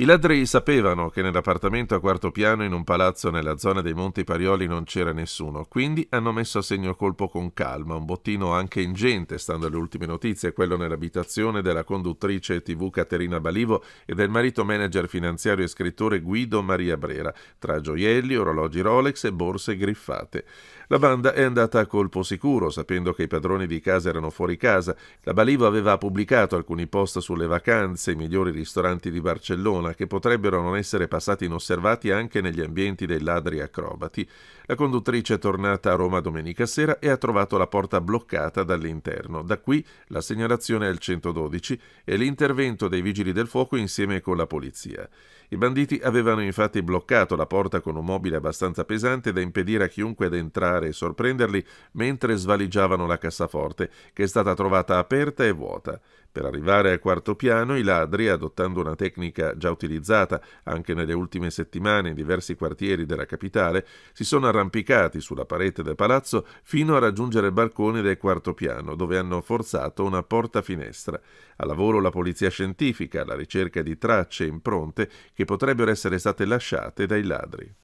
I ladri sapevano che nell'appartamento a quarto piano in un palazzo nella zona dei Monti Parioli non c'era nessuno, quindi hanno messo a segno il colpo con calma, un bottino anche ingente, stando alle ultime notizie, quello nell'abitazione della conduttrice TV Caterina Balivo e del marito manager finanziario e scrittore Guido Maria Brera, tra gioielli, orologi Rolex e borse griffate. La banda è andata a colpo sicuro, sapendo che i padroni di casa erano fuori casa. La Balivo aveva pubblicato alcuni post sulle vacanze, i migliori ristoranti di Barcellona, persona che potrebbero non essere passati inosservati anche negli ambienti dei ladri acrobati. La conduttrice è tornata a Roma domenica sera e ha trovato la porta bloccata dall'interno. Da qui la segnalazione al 112 e l'intervento dei vigili del fuoco insieme con la polizia. I banditi avevano infatti bloccato la porta con un mobile abbastanza pesante da impedire a chiunque entrare e sorprenderli mentre svaligiavano la cassaforte, che è stata trovata aperta e vuota. Per arrivare al quarto piano, i ladri, adottando una tecnica già utilizzata anche nelle ultime settimane in diversi quartieri della capitale, si sono arrampicati sulla parete del palazzo fino a raggiungere il balcone del quarto piano, dove hanno forzato una porta-finestra. A lavoro la polizia scientifica alla ricerca di tracce e impronte che potrebbero essere state lasciate dai ladri.